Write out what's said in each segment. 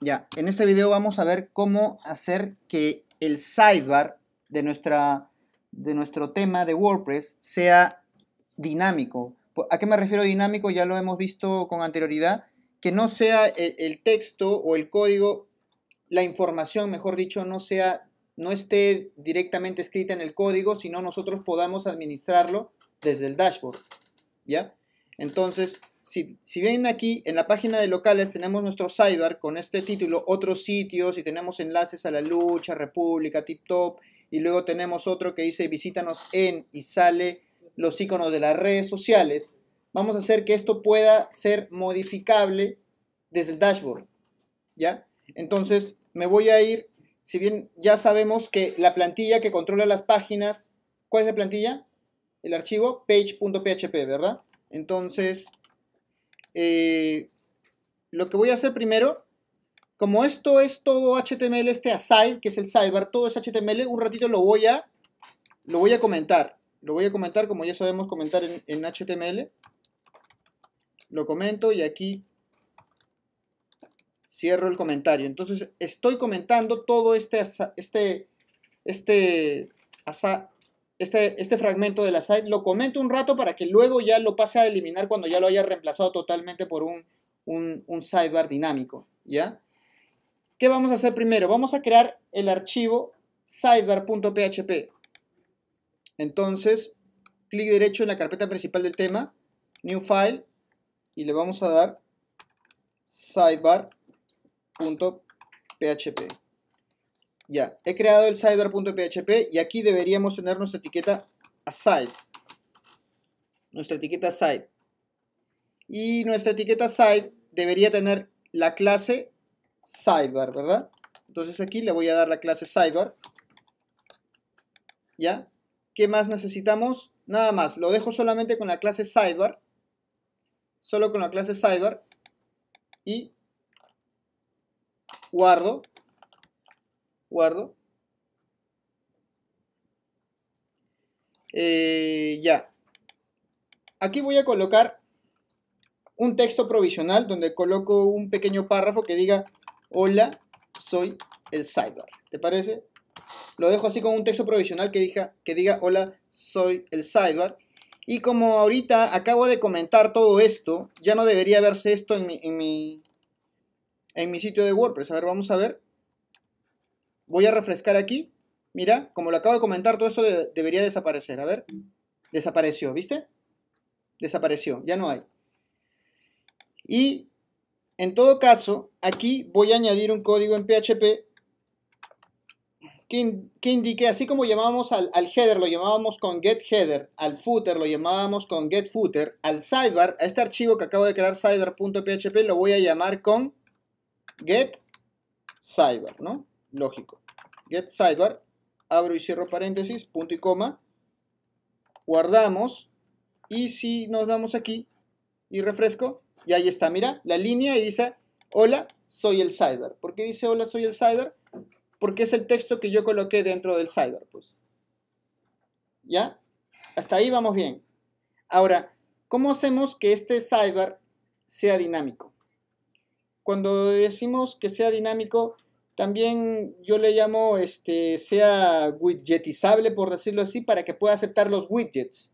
Ya, en este video vamos a ver cómo hacer que el sidebar de, nuestra, de nuestro tema de WordPress sea dinámico. ¿A qué me refiero dinámico? Ya lo hemos visto con anterioridad. Que no sea e, el, texto o el código, la información, mejor dicho, no sea no esté directamente escrita en el código, sino nosotros podamos administrarlo desde el dashboard. ¿Ya? Entonces, si, ven aquí, en la página de locales tenemos nuestro sidebar con este título, otros sitios, y tenemos enlaces a La Lucha, República, Tip Top, y luego tenemos otro que dice visítanos en y sale los iconos de las redes sociales. Vamos a hacer que esto pueda ser modificable desde el dashboard, ¿ya? Entonces me voy a ir, si bien ya sabemos que la plantilla que controla las páginas, ¿cuál es la plantilla? El archivo page.php, ¿verdad? Entonces eh, lo que voy a hacer primero, como esto es todo HTML, este aside, que es el sidebar, todo es HTML, un ratito lo voy a, lo voy a comentar. Lo voy a comentar, como ya sabemos comentar en, HTML. Lo comento y aquí cierro el comentario. Entonces estoy comentando todo este, este, este este, este, fragmento de la site, lo comento un rato para que luego ya lo pase a eliminar cuando ya lo haya reemplazado totalmente por un, sidebar dinámico, ¿ya? ¿Qué vamos a hacer primero? Vamos a crear el archivo sidebar.php. Entonces, clic derecho en la carpeta principal del tema, New File, y le vamos a dar sidebar.php. Ya, he creado el sidebar.php y aquí deberíamos tener nuestra etiqueta aside. Nuestra etiqueta aside. Y nuestra etiqueta side debería tener la clase sidebar, ¿verdad? Entonces aquí le voy a dar la clase sidebar. ¿Ya? ¿Qué más necesitamos? Nada más, lo dejo solamente con la clase sidebar. Solo con la clase sidebar. Y guardo. Guardo. Eh, ya. Aquí voy a colocar un texto provisional donde coloco un pequeño párrafo que diga, hola, soy el sidebar. ¿Te parece? Lo dejo así con un texto provisional que diga, que diga hola, soy el sidebar. Y como ahorita acabo de comentar todo esto, ya no debería verse esto en mi, en mi, en mi sitio de WordPress. A ver, vamos a ver. Voy a refrescar aquí. Mira, como lo acabo de comentar, todo esto debería desaparecer. A ver, desapareció, ¿viste? Desapareció, ya no hay. Y en todo caso, aquí voy a añadir un código en PHP que, indique, así como llamábamos al, header, lo llamábamos con getHeader, al footer lo llamábamos con getFooter, al sidebar, a este archivo que acabo de crear, sidebar.php, lo voy a llamar con getSidebar, ¿no? lógico. Get sidebar, abro y cierro paréntesis, punto y coma, guardamos y si nos vamos aquí y refresco, y ahí está, mira, la línea y dice, hola, soy el sidebar. ¿Por qué dice hola, soy el sidebar? Porque es el texto que yo coloqué dentro del sidebar, pues. ¿Ya? Hasta ahí vamos bien. Ahora, ¿cómo hacemos que este sidebar sea dinámico? Cuando decimos que sea dinámico, también yo le llamo, este, sea widgetizable, por decirlo así, para que pueda aceptar los widgets,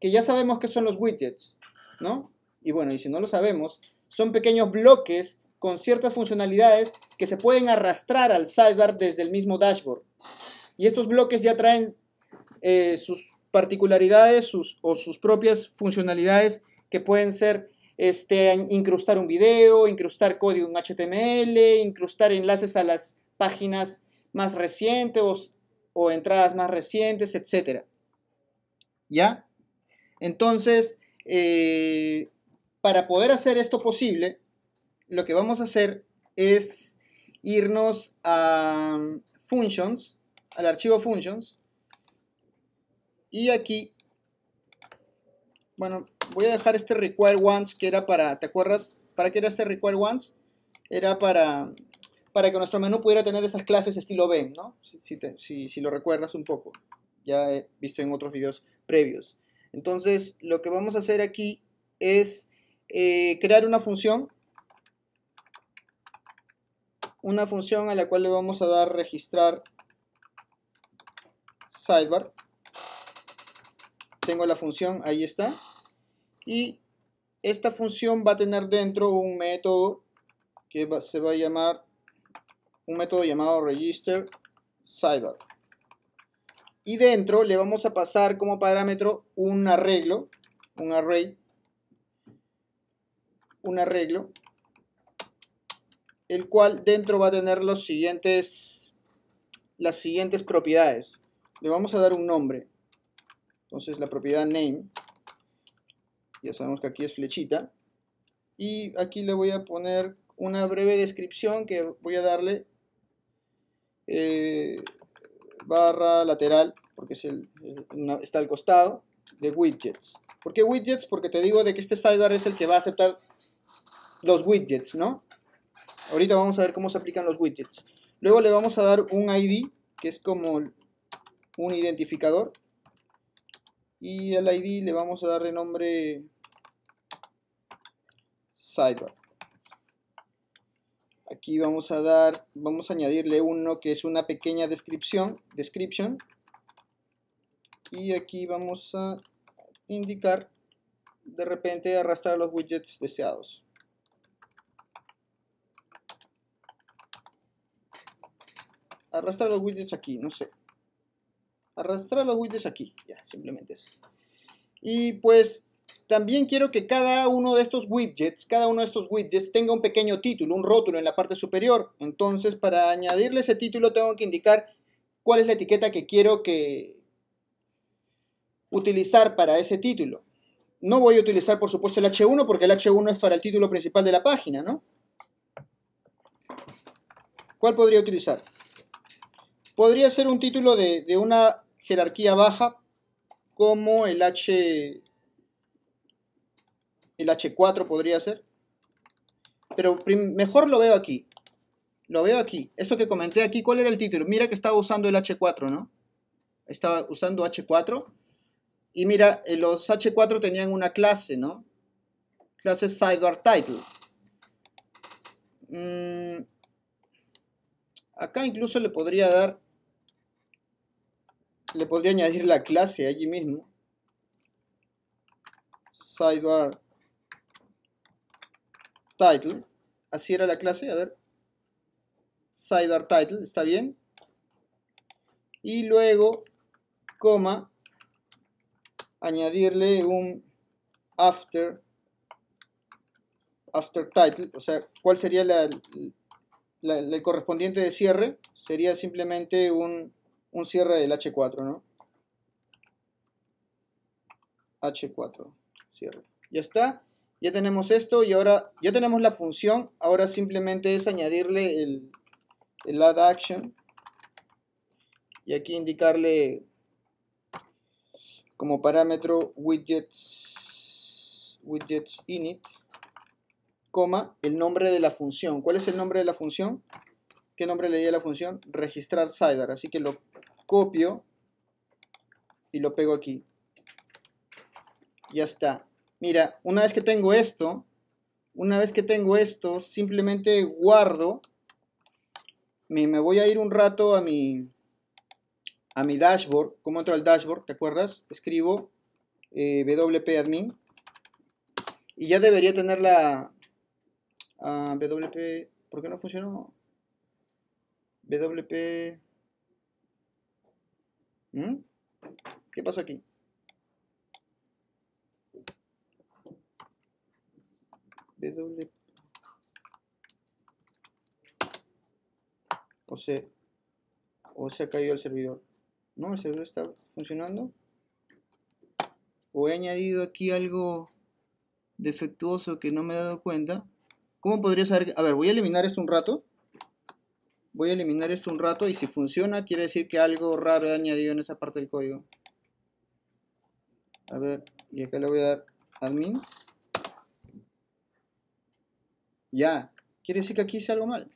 que ya sabemos que son los widgets, ¿no? Y bueno, y si no lo sabemos, son pequeños bloques con ciertas funcionalidades que se pueden arrastrar al sidebar desde el mismo dashboard. Y estos bloques ya traen eh, sus particularidades o sus propias funcionalidades que pueden ser este, incrustar un video, incrustar código en HTML, incrustar enlaces a las páginas más recientes o, entradas más recientes, etc. ¿Ya? Entonces, eh, para poder hacer esto posible, lo que vamos a hacer es irnos a um, functions, al archivo functions, y aquí, bueno, voy a dejar este require once que era para, ¿te acuerdas? ¿Para qué era este require once? Era para, para que nuestro menú pudiera tener esas clases estilo B, ¿no? Si, lo recuerdas un poco, ya he visto en otros videos previos. Entonces, lo que vamos a hacer aquí es eh, crear una función, una función a la cual le vamos a dar registrar sidebar. Tengo la función, ahí está y esta función va a tener dentro un método que se va a llamar un método llamado register cyber y dentro le vamos a pasar como parámetro un arreglo un array un arreglo el cual dentro va a tener los siguientes las siguientes propiedades le vamos a dar un nombre entonces la propiedad name ya sabemos que aquí es flechita, y aquí le voy a poner una breve descripción que voy a darle eh, barra lateral, porque está al costado, de widgets. ¿Por qué widgets? Porque te digo de que este sidebar es el que va a aceptar los widgets, ¿no? Ahorita vamos a ver cómo se aplican los widgets. Luego le vamos a dar un ID, que es como un identificador, y al ID le vamos a dar nombre sidebar aquí vamos a dar vamos a añadirle uno que es una pequeña descripción description y aquí vamos a indicar de repente arrastrar los widgets deseados arrastrar los widgets aquí no sé arrastrar los widgets aquí, ya, simplemente Y pues también quiero que cada uno de estos widgets, cada uno de estos widgets tenga un pequeño título, un rótulo en la parte superior. Entonces para añadirle ese título tengo que indicar cuál es la etiqueta que quiero que utilizar para ese título. No voy a utilizar por supuesto el H1 porque el H1 es para el título principal de la página, ¿no? ¿Cuál podría utilizar? Podría ser un título de, de una jerarquía baja como el H el H4 podría ser pero mejor lo veo aquí lo veo aquí, esto que comenté aquí, ¿cuál era el título? Mira que estaba usando el H4, ¿no? Estaba usando H4 y mira, eh, los H4 tenían una clase, ¿no? Clase sidebar title mm, acá incluso le podría dar le podría añadir la clase allí mismo. Sidebar title. Así era la clase, a ver. Sidebar title, está bien. Y luego, coma, añadirle un after after title, o sea, ¿cuál sería la, el correspondiente de cierre? Sería simplemente un un cierre del H4, ¿no? H4, cierre. Ya está, ya tenemos esto y ahora ya tenemos la función, ahora simplemente es añadirle el, el add action y aquí indicarle como parámetro widgets, widgets init, coma, el nombre de la función. ¿Cuál es el nombre de la función? ¿Qué nombre le di a la función? Registrar sidar. Así que lo copio y lo pego aquí. Ya está. Mira, una vez que tengo esto, una vez que tengo esto, simplemente guardo. Me, voy a ir un rato a mi, a mi dashboard. como entro al dashboard? ¿Te acuerdas? Escribo eh, WP admin. Y ya debería tener la ah, WP... ¿Por qué no funcionó? WP ¿Mm? ¿Qué pasa aquí? W o se, o se ha caído el servidor. No, el servidor está funcionando. O he añadido aquí algo defectuoso que no me he dado cuenta. ¿Cómo podría saber? A ver, voy a eliminar esto un rato. Voy a eliminar esto un rato y si funciona quiere decir que algo raro he añadido en esa parte del código. A ver, y acá le voy a dar admin. Ya, quiere decir que aquí hice algo mal.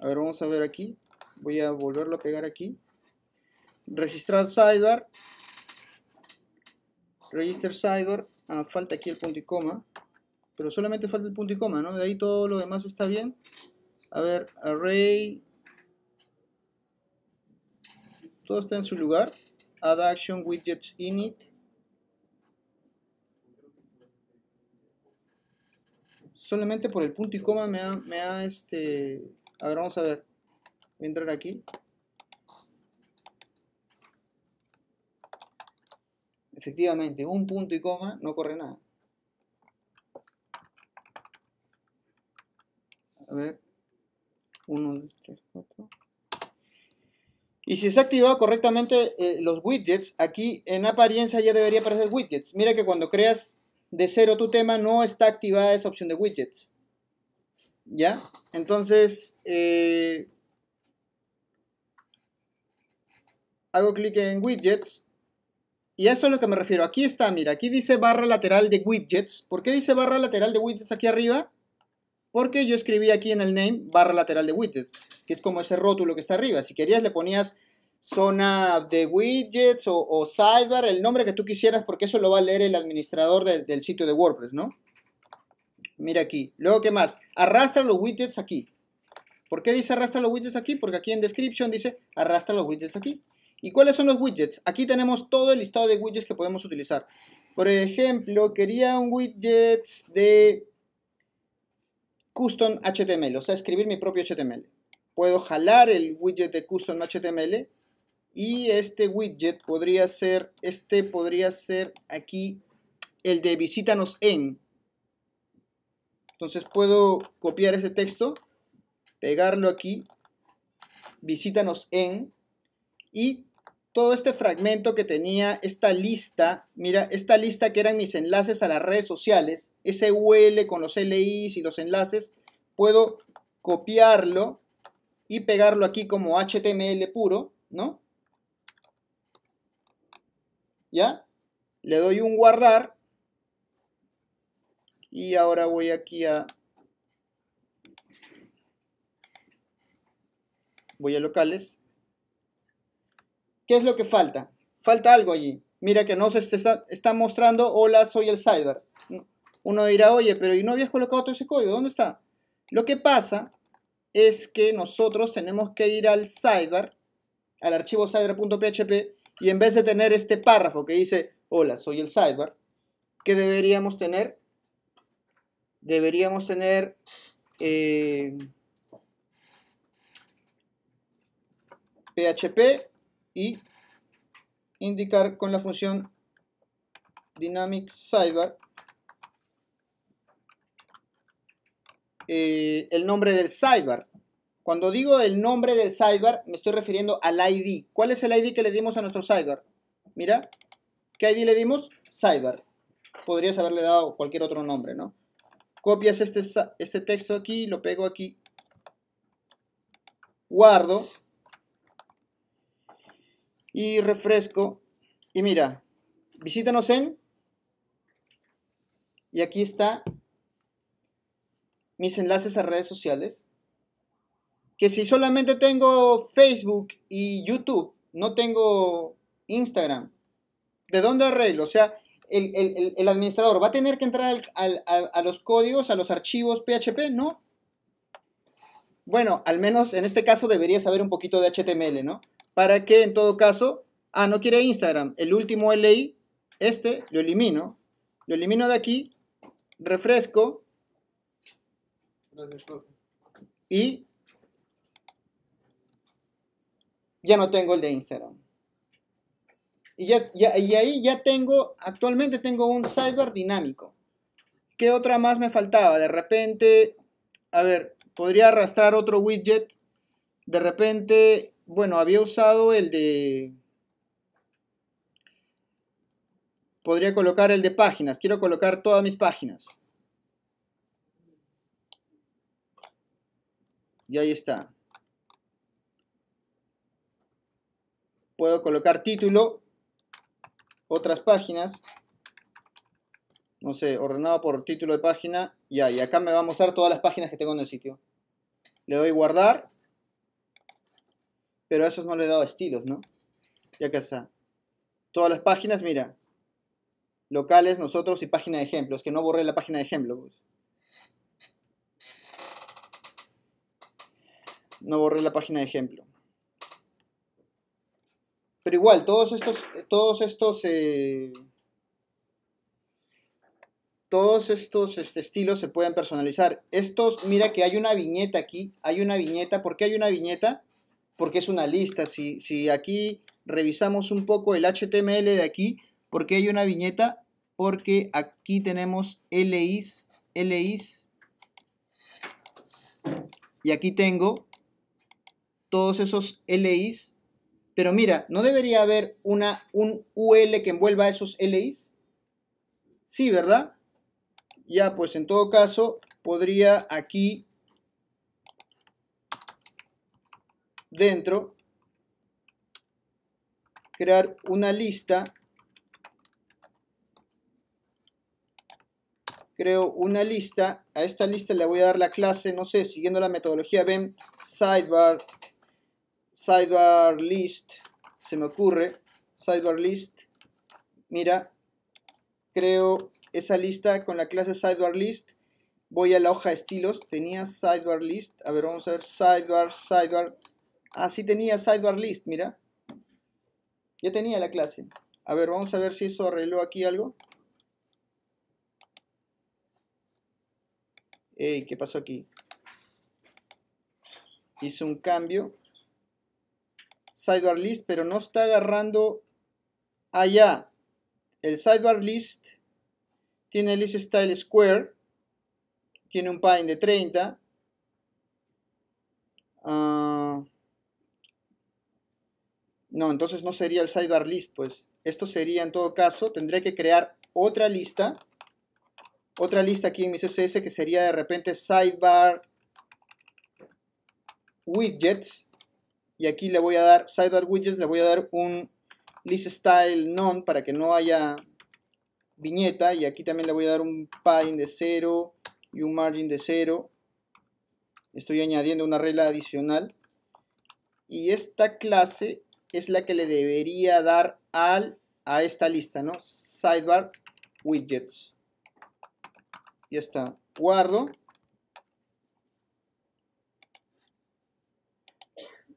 A ver, vamos a ver aquí. Voy a volverlo a pegar aquí. Registrar sidebar. Register sidebar. Ah, falta aquí el punto y coma. Pero solamente falta el punto y coma, ¿no? De ahí todo lo demás está bien. A ver, array. Todo está en su lugar. Add action widgets init. Solamente por el punto y coma me ha, este... A ver, vamos a ver. Voy a entrar aquí. Efectivamente, un punto y coma no corre nada. A ver. 1, Y si se ha activado correctamente eh, los widgets, aquí en apariencia ya debería aparecer widgets. Mira que cuando creas de cero tu tema no está activada esa opción de widgets. ¿Ya? Entonces, eh, hago clic en widgets. Y a es a lo que me refiero. Aquí está, mira, aquí dice barra lateral de widgets. ¿Por qué dice barra lateral de widgets aquí arriba? Porque yo escribí aquí en el name barra lateral de widgets, que es como ese rótulo que está arriba. Si querías le ponías zona de widgets o, sidebar, el nombre que tú quisieras, porque eso lo va a leer el administrador del sitio de WordPress, ¿no? Mira aquí. Luego, ¿qué más? Arrastra los widgets aquí. ¿Por qué dice arrastra los widgets aquí? Porque aquí en description dice arrastra los widgets aquí. ¿Y cuáles son los widgets? Aquí tenemos todo el listado de widgets que podemos utilizar. Por ejemplo, quería un widget de custom HTML, o sea, escribir mi propio HTML. Puedo jalar el widget de custom HTML y este widget podría ser, este podría ser aquí el de visítanos en. Entonces puedo copiar ese texto, pegarlo aquí, visítanos en, y todo este fragmento que tenía esta lista, mira, esta lista que eran mis enlaces a las redes sociales, ese UL con los LIs y los enlaces, puedo copiarlo y pegarlo aquí como HTML puro, ¿no? ¿Ya? Le doy un guardar y ahora voy aquí a... Voy a locales ¿Qué es lo que falta? Falta algo allí. Mira que no se está, está mostrando, hola, soy el Sidebar Uno dirá, oye, pero ¿y no habías colocado todo ese código? ¿Dónde está? Lo que pasa es que nosotros tenemos que ir al sidebar, al archivo sidebar.php, y en vez de tener este párrafo que dice, hola, soy el sidebar, ¿qué deberíamos tener? Deberíamos tener... Eh, PHP y indicar con la función dynamic sidebar eh, el nombre del sidebar. Cuando digo el nombre del sidebar, me estoy refiriendo al ID. ¿Cuál es el ID que le dimos a nuestro sidebar? Mira, ¿qué ID le dimos? Sidebar. Podrías haberle dado cualquier otro nombre, ¿no? Copias este, este texto aquí, lo pego aquí, guardo, y refresco. Y mira, visítanos en... Y aquí está mis enlaces a redes sociales. Que si solamente tengo Facebook y YouTube, no tengo Instagram, ¿de dónde arreglo? O sea, el, administrador va a tener que entrar a, a los códigos, a los archivos PHP, ¿no? Bueno, al menos en este caso debería saber un poquito de HTML, ¿no? para que en todo caso, ah, no quiere Instagram, el último LI, este lo elimino, lo elimino de aquí, refresco y ya no tengo el de Instagram. Y, y ahí ya tengo, actualmente tengo un sidebar dinámico. ¿Qué otra más me faltaba? De repente, a ver, podría arrastrar otro widget. De repente, bueno, había usado el de... Podría colocar el de páginas. Quiero colocar todas mis páginas. Y ahí está. Puedo colocar título, otras páginas. No sé, ordenado por título de página. Y ahí, acá me va a mostrar todas las páginas que tengo en el sitio. Le doy guardar pero a esos no le he dado estilos, ¿no? Ya que está. Todas las páginas, mira. Locales, nosotros y página de ejemplos. Que no borré la página de ejemplo. Pues. No borré la página de ejemplo. Pero igual, todos estos, todos estos, eh, todos estos este, estilos se pueden personalizar. Estos, mira que hay una viñeta aquí, hay una viñeta. ¿Por qué hay una viñeta? porque es una lista. Si, si aquí revisamos un poco el HTML de aquí, porque hay una viñeta? Porque aquí tenemos LIs, LIs, y aquí tengo todos esos LIs. Pero mira, ¿no debería haber una, un UL que envuelva esos LIs? Sí, ¿verdad? Ya, pues en todo caso, podría aquí dentro, crear una lista, creo una lista, a esta lista le voy a dar la clase, no sé, siguiendo la metodología ven sidebar, sidebar list, se me ocurre, sidebar list, mira, creo esa lista con la clase sidebar list, voy a la hoja de estilos, tenía sidebar list, a ver, vamos a ver, sidebar, sidebar, Así ah, tenía sidebar list, mira. Ya tenía la clase. A ver, vamos a ver si eso arregló aquí algo. Ey, ¿qué pasó aquí? Hice un cambio. Sidebar list, pero no está agarrando allá. El sidebar list tiene list style square. Tiene un padding de 30. No, entonces no sería el sidebar list, pues. Esto sería, en todo caso, Tendría que crear otra lista. Otra lista aquí en mi CSS que sería de repente sidebar widgets. Y aquí le voy a dar sidebar widgets, le voy a dar un list style none para que no haya viñeta. Y aquí también le voy a dar un padding de 0 y un margin de 0. Estoy añadiendo una regla adicional. Y esta clase es la que le debería dar al, a esta lista, ¿no? Sidebar widgets. Ya está. Guardo.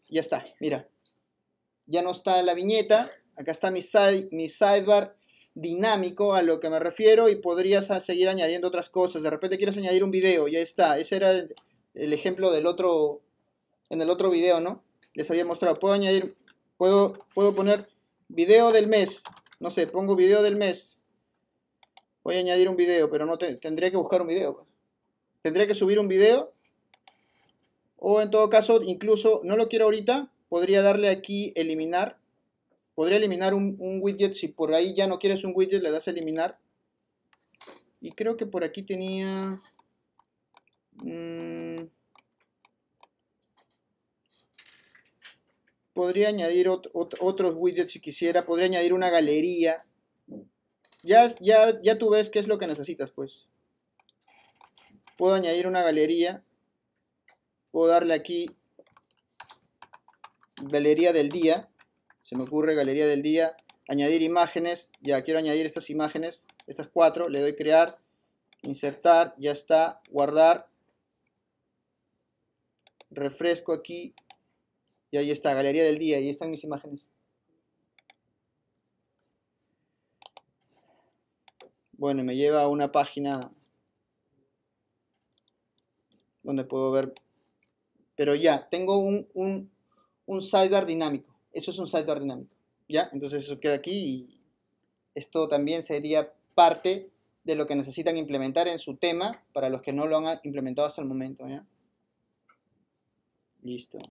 Ya está, mira. Ya no está la viñeta. Acá está mi, mi sidebar dinámico a lo que me refiero y podrías seguir añadiendo otras cosas. De repente quieres añadir un video, ya está. Ese era el, el ejemplo del otro, en el otro video, ¿no? Les había mostrado. Puedo añadir Puedo, puedo poner video del mes. No sé, pongo video del mes. Voy a añadir un video, pero no tendría que buscar un video. Pues. Tendría que subir un video. O en todo caso, incluso, no lo quiero ahorita, podría darle aquí eliminar. Podría eliminar un, widget. Si por ahí ya no quieres un widget, le das eliminar. Y creo que por aquí tenía... Mmm, podría añadir otros widgets si quisiera, podría añadir una galería. Ya, ya, ya tú ves qué es lo que necesitas, pues. Puedo añadir una galería. Puedo darle aquí galería del día. Se me ocurre galería del día. Añadir imágenes. Ya quiero añadir estas imágenes. Estas cuatro. Le doy crear. Insertar. Ya está. Guardar. Refresco aquí y ahí está, Galería del Día, ahí están mis imágenes. Bueno, me lleva a una página donde puedo ver. Pero ya, tengo un, un, sidebar dinámico. Eso es un sidebar dinámico. ¿Ya? Entonces eso queda aquí esto también sería parte de lo que necesitan implementar en su tema para los que no lo han implementado hasta el momento. Listo.